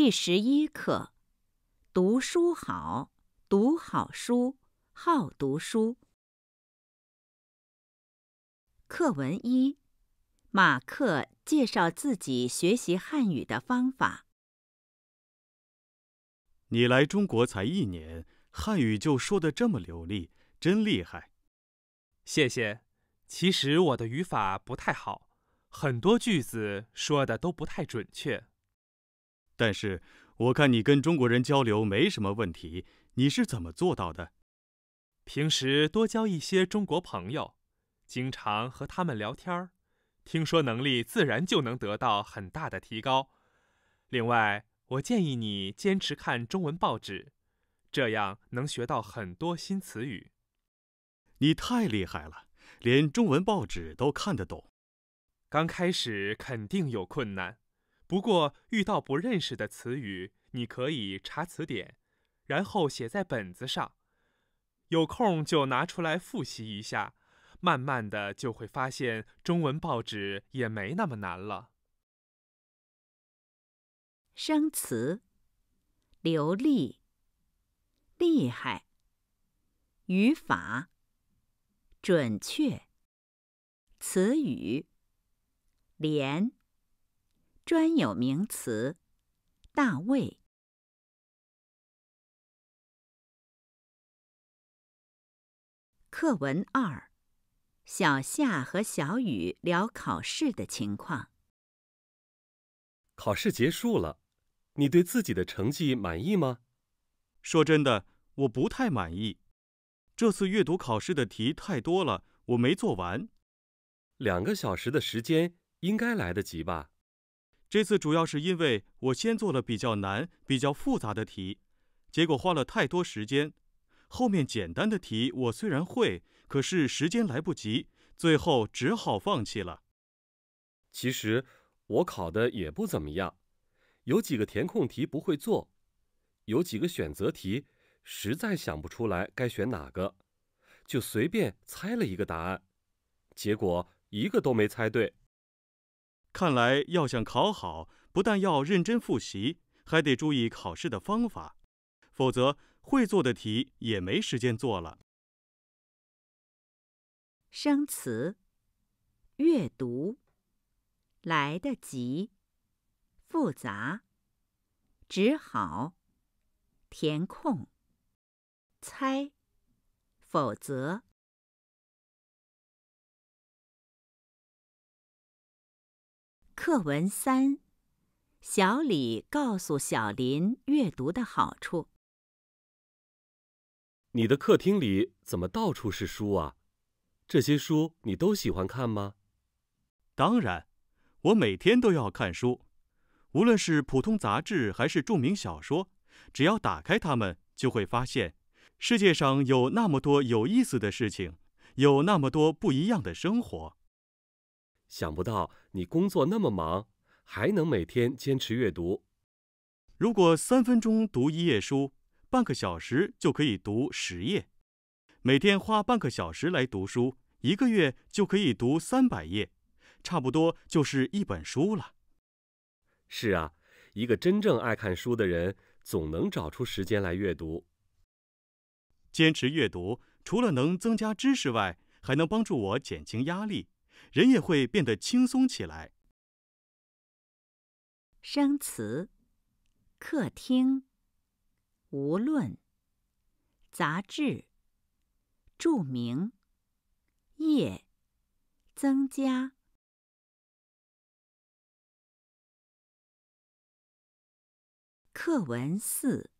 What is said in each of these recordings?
第十一课：读书好，读好书，好读书。课文一：马克介绍自己学习汉语的方法。你来中国才一年，汉语就说的这么流利，真厉害！谢谢。其实我的语法不太好，很多句子说的都不太准确。但是我看你跟中国人交流没什么问题，你是怎么做到的？平时多交一些中国朋友，经常和他们聊天儿，听说能力自然就能得到很大的提高。另外，我建议你坚持看中文报纸，这样能学到很多新词语。你太厉害了，连中文报纸都看得懂。刚开始肯定有困难。不过遇到不认识的词语，你可以查词典，然后写在本子上，有空就拿出来复习一下，慢慢的就会发现中文报纸也没那么难了。生词，流利，厉害，语法，准确，词语，连。专有名词，大卫。课文二，小夏和小雨聊考试的情况。考试结束了，你对自己的成绩满意吗？说真的，我不太满意。这次阅读考试的题太多了，我没做完。两个小时的时间应该来得及吧？这次主要是因为我先做了比较难、比较复杂的题，结果花了太多时间。后面简单的题我虽然会，可是时间来不及，最后只好放弃了。其实我考的也不怎么样，有几个填空题不会做，有几个选择题实在想不出来该选哪个，就随便猜了一个答案，结果一个都没猜对。看来要想考好，不但要认真复习，还得注意考试的方法，否则会做的题也没时间做了。生词，阅读，来得及，复杂，只好，填空，猜，否则。课文三，小李告诉小林阅读的好处。你的客厅里怎么到处是书啊？这些书你都喜欢看吗？当然，我每天都要看书，无论是普通杂志还是著名小说，只要打开它们，就会发现世界上有那么多有意思的事情，有那么多不一样的生活。想不到你工作那么忙，还能每天坚持阅读。如果三分钟读一页书，半个小时就可以读十页。每天花半个小时来读书，一个月就可以读三百页，差不多就是一本书了。是啊，一个真正爱看书的人，总能找出时间来阅读。坚持阅读，除了能增加知识外，还能帮助我减轻压力。人也会变得轻松起来。生词：客厅、无论、杂志、著名、夜、增加。课文四：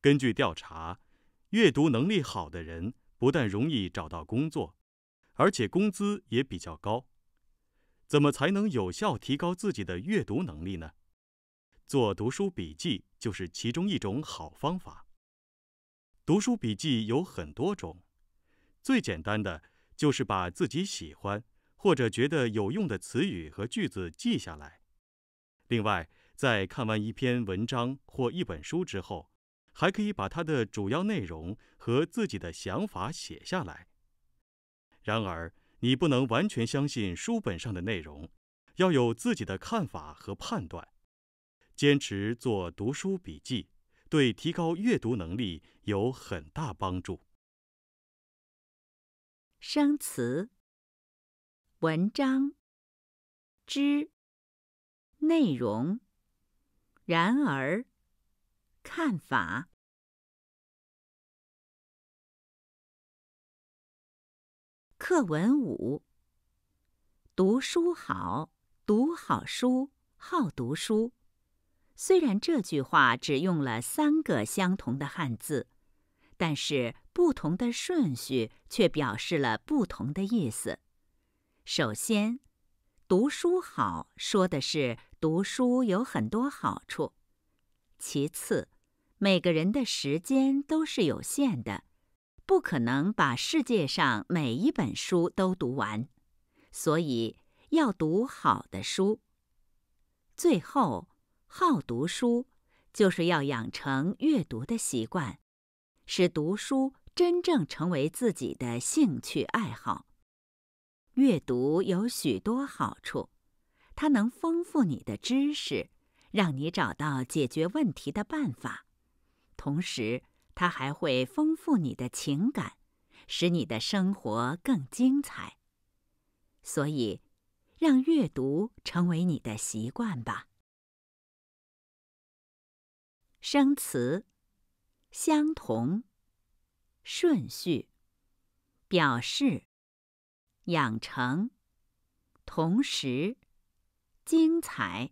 根据调查，阅读能力好的人不但容易找到工作。而且工资也比较高，怎么才能有效提高自己的阅读能力呢？做读书笔记就是其中一种好方法。读书笔记有很多种，最简单的就是把自己喜欢或者觉得有用的词语和句子记下来。另外，在看完一篇文章或一本书之后，还可以把它的主要内容和自己的想法写下来。然而，你不能完全相信书本上的内容，要有自己的看法和判断。坚持做读书笔记，对提高阅读能力有很大帮助。生词、文章、之、内容、然而、看法。课文五：读书好，读好书，好读书。虽然这句话只用了三个相同的汉字，但是不同的顺序却表示了不同的意思。首先，“读书好”说的是读书有很多好处；其次，每个人的时间都是有限的。不可能把世界上每一本书都读完，所以要读好的书。最后，好读书就是要养成阅读的习惯，使读书真正成为自己的兴趣爱好。阅读有许多好处，它能丰富你的知识，让你找到解决问题的办法，同时。它还会丰富你的情感，使你的生活更精彩。所以，让阅读成为你的习惯吧。生词：相同、顺序、表示、养成、同时、精彩。